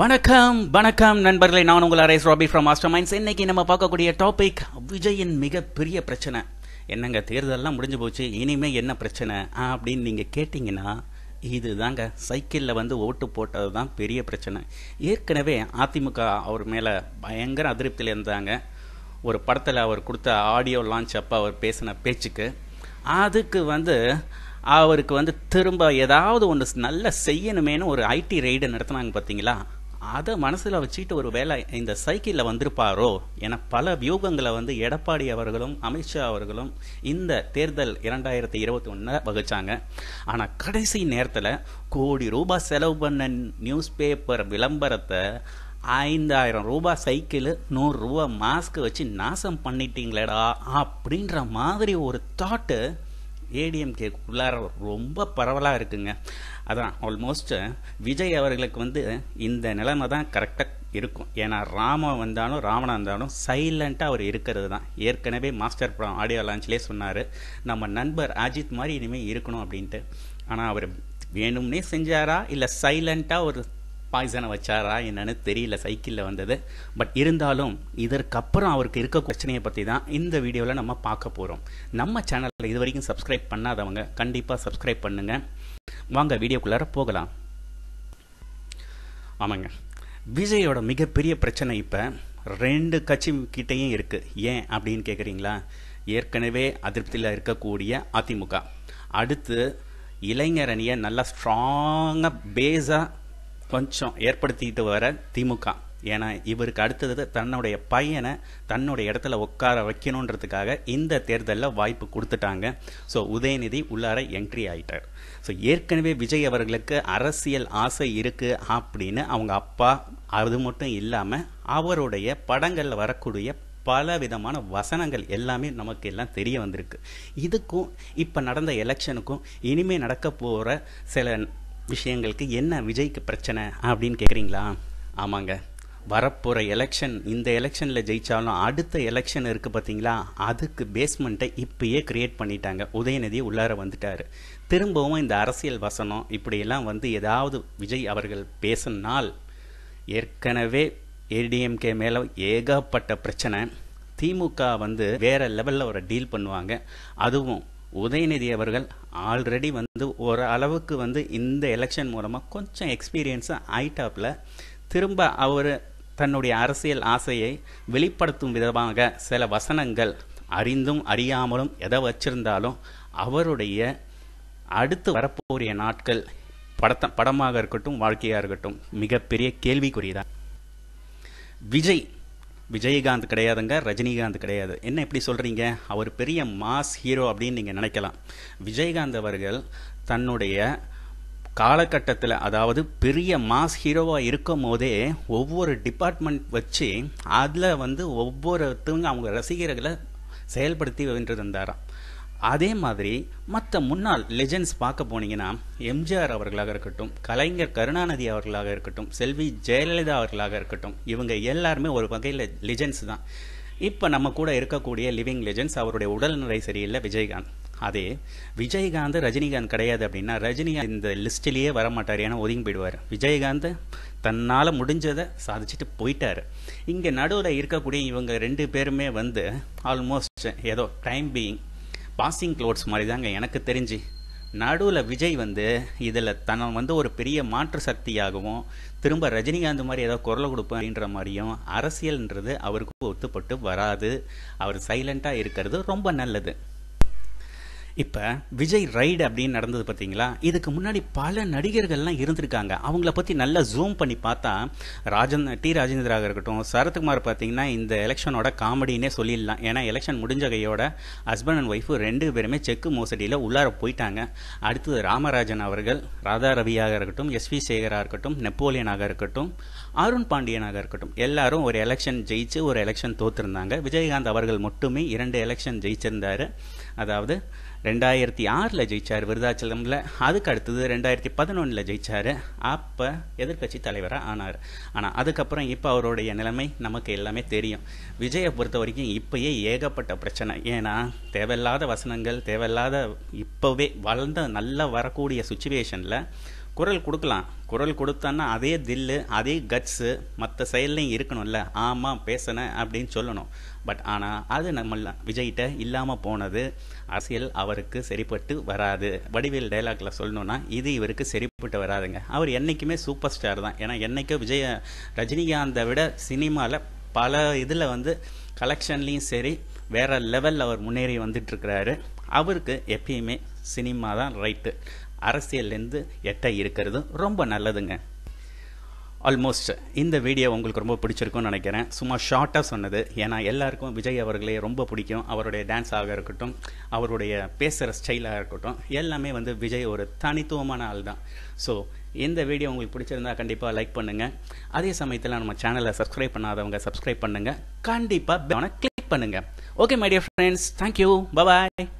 வணக்கம் வணக்கம் நண்பர்களே நான் உங்கள் அரேஸ் ராபி ஃப்ரம் மாஸ்டர் மைண்ட்ஸ் இன்னைக்கு நம்ம பார்க்கக்கூடிய டாபிக் விஜயின் மிகப்பெரிய பிரச்சனை என்னங்க தேர்தலெலாம் முடிஞ்சு போச்சு இனிமேல் என்ன பிரச்சனை அப்படின்னு நீங்கள் கேட்டிங்கன்னா இது தாங்க சைக்கிளில் வந்து ஓட்டு போட்டது தான் பெரிய பிரச்சனை ஏற்கனவே அதிமுக அவர் மேலே பயங்கர அதிருப்தியில் இருந்தாங்க ஒரு படத்தில் அவர் கொடுத்த ஆடியோ லான்ச் அப்போ அவர் பேசின பேச்சுக்கு அதுக்கு வந்து அவருக்கு வந்து திரும்ப ஏதாவது ஒன்று நல்லா செய்யணுமேனு ஒரு ஐடி ரெய்டு நடத்தினாங்க பார்த்தீங்களா அதை மனசில் வச்சுக்கிட்டு ஒரு வேலை இந்த சைக்கிளில் வந்திருப்பாரோ என பல வியூகங்களை வந்து எடப்பாடி அவர்களும் அமித்ஷா அவர்களும் இந்த தேர்தல் இரண்டாயிரத்தி இருபத்தி ஒன்றில் வகுத்தாங்க ஆனால் கடைசி நேரத்தில் கோடி ரூபாய் செலவு பண்ண நியூஸ் பேப்பர் விளம்பரத்தை ஐந்தாயிரம் ரூபாய் சைக்கிள் நூறுரூவா மாஸ்க்கு வச்சு நாசம் பண்ணிட்டீங்களேடா அப்படின்ற மாதிரி ஒரு தாட்டு உள்ளார ரொம்ப பரவலாக இருக்குங்க அதான் ஆல்மோஸ்ட் விஜய் அவர்களுக்கு வந்து இந்த நிலைமை தான் கரெக்டாக இருக்கும் ஏன்னா ராம வந்தாலும் ராவணன் வந்தாலும் சைலண்ட்டாக அவர் இருக்கிறது தான் ஏற்கனவே மாஸ்டர் படம் ஆடியோ லான்ச்லேயே சொன்னார் நம்ம நண்பர் அஜித் மாதிரி இனிமேல் இருக்கணும் அப்படின்ட்டு ஆனால் அவர் வேணும்னே செஞ்சாரா இல்லை சைலண்ட்டாக ஒரு பாய்சனை வச்சாரா என்னன்னு தெரியல சைக்கிளில் வந்தது பட் இருந்தாலும் இதற்கப்புறம் அவருக்கு இருக்க பிரச்சனையை பற்றி தான் இந்த வீடியோவில் நம்ம பார்க்க போகிறோம் நம்ம சேனலில் இது வரைக்கும் சப்ஸ்கிரைப் பண்ணாதவங்க கண்டிப்பாக சப்ஸ்கிரைப் பண்ணுங்கள் வாங்க வீடியோக்குள்ளார போகலாம் ஆமாங்க விஜயோட மிகப்பெரிய பிரச்சனை இப்போ ரெண்டு கட்சி கிட்டேயும் இருக்குது ஏன் அப்படின்னு கேட்குறீங்களா ஏற்கனவே அதிருப்தியில் இருக்கக்கூடிய அதிமுக அடுத்து இளைஞரணியை நல்லா ஸ்ட்ராங்காக பேஸாக கொஞ்சம் ஏற்படுத்திட்டு வர திமுக ஏன்னா இவருக்கு அடுத்தது தன்னுடைய பையனை தன்னுடைய இடத்துல உட்கார வைக்கணுன்றதுக்காக இந்த தேர்தலில் வாய்ப்பு கொடுத்துட்டாங்க ஸோ உதயநிதி உள்ளார என்ட்ரி ஆயிட்டார் ஸோ ஏற்கனவே விஜய் அவர்களுக்கு அரசியல் ஆசை இருக்குது அப்படின்னு அவங்க அப்பா அது மட்டும் இல்லாமல் அவருடைய படங்களில் வரக்கூடிய பல விதமான வசனங்கள் எல்லாமே நமக்கு எல்லாம் தெரிய வந்திருக்கு இதுக்கும் இப்போ நடந்த எலெக்ஷனுக்கும் இனிமேல் நடக்க போகிற சில விஷயங்களுக்கு என்ன விஜய்க்கு பிரச்சனை அப்படின்னு கேட்குறீங்களா ஆமாங்க வரப்போகிற எலெக்ஷன் இந்த எலெக்ஷனில் ஜெயித்தாலும் அடுத்த எலெக்ஷன் இருக்குது பார்த்தீங்களா அதுக்கு பேஸ்மெண்ட்டை இப்பயே க்ரியேட் பண்ணிட்டாங்க உதயநிதி உள்ளார வந்துட்டார் திரும்பவும் இந்த அரசியல் வசனம் இப்படியெல்லாம் வந்து ஏதாவது விஜய் அவர்கள் பேசினால் ஏற்கனவே ஏடிஎம்கே மேலே ஏகப்பட்ட பிரச்சனை திமுக வந்து வேறு லெவலில் ஒரு டீல் பண்ணுவாங்க அதுவும் உதயநிதி அவர்கள் ஆல்ரெடி வந்து ஒரு அளவுக்கு வந்து இந்த எலெக்ஷன் மூலமாக கொஞ்சம் எக்ஸ்பீரியன்ஸாக ஆயிட்டாப்பில் திரும்ப அவர் தன்னுடைய அரசியல் ஆசையை வெளிப்படுத்தும் விதமாக சில வசனங்கள் அறிந்தும் அறியாமலும் எதை வச்சிருந்தாலும் அவருடைய அடுத்து வரப்போரிய நாட்கள் படத்த படமாக இருக்கட்டும் வாழ்க்கையாக இருக்கட்டும் மிகப்பெரிய கேள்விக்குறிதான் விஜய் விஜயகாந்த் கிடையாதுங்க ரஜினிகாந்த் கிடையாது என்ன எப்படி சொல்கிறீங்க அவர் பெரிய மாஸ் ஹீரோ அப்படின்னு நீங்கள் நினைக்கலாம் விஜயகாந்த் அவர்கள் தன்னுடைய காலகட்டத்தில் அதாவது பெரிய மாஸ் ஹீரோவாக இருக்கும் போதே ஒவ்வொரு டிபார்ட்மெண்ட் வச்சு அதில் வந்து ஒவ்வொருத்தவங்க அவங்க ரசிகர்களை செயல்படுத்தி தந்தாராம் அதே மாதிரி மற்ற முன்னாள் லெஜெண்ட்ஸ் பார்க்க போனீங்கன்னா எம்ஜிஆர் அவர்களாக இருக்கட்டும் கலைஞர் கருணாநிதி அவர்களாக இருக்கட்டும் செல்வி ஜெயலலிதா அவர்களாக இருக்கட்டும் இவங்க எல்லாருமே ஒரு வகையில் லெஜெண்ட்ஸ் தான் இப்போ நம்ம கூட இருக்கக்கூடிய லிவிங் லெஜெண்ட்ஸ் அவருடைய உடல்நிலை சரியில்லை விஜயகாந்த் அதே விஜயகாந்த் ரஜினிகாந்த் கிடையாது அப்படின்னா ரஜினிகாந்த் இந்த லிஸ்ட்லேயே வரமாட்டார் ஏன்னா ஒதுங்கி போயிடுவார் விஜயகாந்த் தன்னால் முடிஞ்சதை சாதிச்சுட்டு போயிட்டார் இங்கே நடுவில் இருக்கக்கூடிய இவங்க ரெண்டு பேருமே வந்து ஆல்மோஸ்ட் ஏதோ டைம் பீயிங் பாசிங் க்ளோட்ஸ் மாதிரி தாங்க எனக்கு தெரிஞ்சு நடுவில் விஜய் வந்து இதில் தன் வந்து ஒரு பெரிய மாற்று சக்தியாகவும் திரும்ப ரஜினிகாந்த் மாதிரி ஏதோ குரலை கொடுப்பேன்ற மாதிரியும் அரசியல்ன்றது அவருக்கு ஒத்துப்பட்டு வராது அவர் சைலண்ட்டாக இருக்கிறது ரொம்ப நல்லது இப்போ விஜய் ரைடு அப்படின்னு நடந்தது பார்த்தீங்களா இதுக்கு முன்னாடி பல நடிகர்கள்லாம் இருந்திருக்காங்க அவங்கள பற்றி நல்லா ஜூம் பண்ணி பார்த்தா ராஜன் டி ராஜேந்திராக இருக்கட்டும் சரத்குமார் பார்த்தீங்கன்னா இந்த எலெக்ஷனோட காமெடினே சொல்லிடலாம் ஏன்னா எலெக்ஷன் முடிஞ்ச கையோட ஹஸ்பண்ட் அண்ட் ஒய்ஃபு ரெண்டு பேருமே செக்கு மோசடியில் உள்ளார போயிட்டாங்க அடுத்தது ராமராஜன் அவர்கள் ராதா ரவியாக இருக்கட்டும் எஸ் வி சேகராக இருக்கட்டும் நெப்போலியனாக இருக்கட்டும் அருண் பாண்டியனாக இருக்கட்டும் எல்லாரும் ஒரு எலெக்ஷன் ஜெயிச்சு ஒரு எலெக்ஷன் தோற்றுருந்தாங்க விஜயகாந்த் அவர்கள் மட்டுமே இரண்டு எலெக்ஷன் ஜெயிச்சிருந்தார் அதாவது ரெண்டாயிரத்தி ஆறில் ஜெயிச்சார் விருதாச்சலமில் அதுக்கு அடுத்தது ரெண்டாயிரத்தி பதினொன்றில் ஜெயிச்சார் அப்போ எதிர்கட்சி தலைவராக ஆனார் ஆனால் அதுக்கப்புறம் இப்போ அவருடைய நிலைமை நமக்கு எல்லாமே தெரியும் விஜயை பொறுத்த வரைக்கும் இப்போயே ஏகப்பட்ட பிரச்சனை ஏன்னா தேவையில்லாத வசனங்கள் தேவையில்லாத இப்போவே வளர்ந்த நல்லா வரக்கூடிய சுச்சுவேஷனில் குரல் கொடுக்கலாம் குரல் கொடுத்தான்னா அதே தில்லு அதே கட்ஸு மற்ற செயல்லையும் இருக்கணும்ல ஆமாம் பேசினேன் அப்படின்னு சொல்லணும் பட் ஆனால் அது நம்ம விஜய்கிட்ட இல்லாமல் போனது அரசியல் அவருக்கு சரிப்பட்டு வராது வடிவேல் டைலாகில் சொல்லணும்னா இது இவருக்கு சரிப்பட்டு வராதுங்க அவர் என்றைக்குமே சூப்பர் ஸ்டார் தான் ஏன்னா என்றைக்கும் விஜய் ரஜினிகாந்தை விட சினிமாவில் பல இதில் வந்து கலெக்ஷன்லேயும் சரி வேறு லெவலில் அவர் முன்னேறி வந்துட்டுருக்கிறாரு அவருக்கு எப்பயுமே சினிமா தான் ரைட்டு அரசியல்லேருந்து எட்ட இருக்கிறது ரொம்ப நல்லதுங்க ஆல்மோஸ்ட் இந்த வீடியோ உங்களுக்கு ரொம்ப பிடிச்சிருக்கும்னு நினைக்கிறேன் சும்மா ஷார்ட்டாக சொன்னது ஏன்னா எல்லாருக்கும் விஜய் அவர்களே ரொம்ப பிடிக்கும் அவருடைய டான்ஸ் இருக்கட்டும் அவருடைய பேசுகிற ஸ்டைலாக இருக்கட்டும் எல்லாமே வந்து விஜய் ஒரு தனித்துவமான ஆள் தான் ஸோ இந்த வீடியோ உங்களுக்கு பிடிச்சிருந்தா கண்டிப்பாக லைக் பண்ணுங்கள் அதே சமயத்தில் நம்ம சேனலை சப்ஸ்கிரைப் பண்ணாதவங்க சப்ஸ்கிரைப் பண்ணுங்கள் கண்டிப்பாக கிளிக் பண்ணுங்கள் okay my dear friends thank you bye